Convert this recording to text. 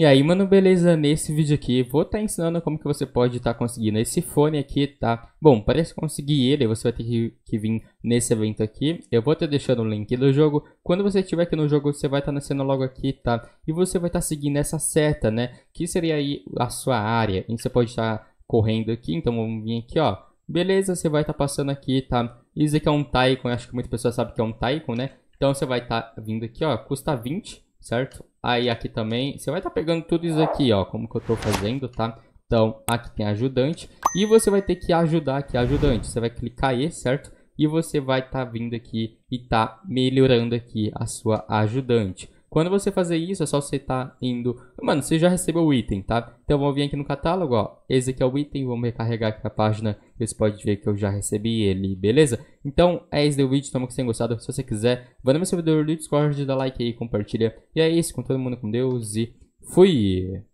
E aí, mano, beleza? Nesse vídeo aqui, vou estar tá ensinando como que você pode estar tá conseguindo esse fone aqui, tá? Bom, para conseguir ele, você vai ter que, que vir nesse evento aqui. Eu vou estar tá deixando o link do jogo. Quando você estiver aqui no jogo, você vai estar tá nascendo logo aqui, tá? E você vai estar tá seguindo essa seta, né? Que seria aí a sua área. E você pode estar tá correndo aqui, então vamos vir aqui, ó. Beleza, você vai estar passando aqui, tá? Isso aqui é um Taikon. acho que muita pessoa sabe que é um Taikon, né? Então você vai estar vindo aqui, ó, custa 20, certo? Aí aqui também, você vai estar tá pegando tudo isso aqui, ó, como que eu estou fazendo, tá? Então, aqui tem ajudante e você vai ter que ajudar aqui ajudante. Você vai clicar aí, certo? E você vai estar tá vindo aqui e tá melhorando aqui a sua ajudante. Quando você fazer isso, é só você tá indo... Mano, você já recebeu o item, tá? Então vamos vir aqui no catálogo, ó. Esse aqui é o item, vamos recarregar aqui a página. Vocês podem ver que eu já recebi ele, beleza? Então, é esse o vídeo, tamo que você tenham gostado. Se você quiser, vá no meu servidor do Discord, dá like aí, compartilha. E é isso, com todo mundo, com Deus e fui!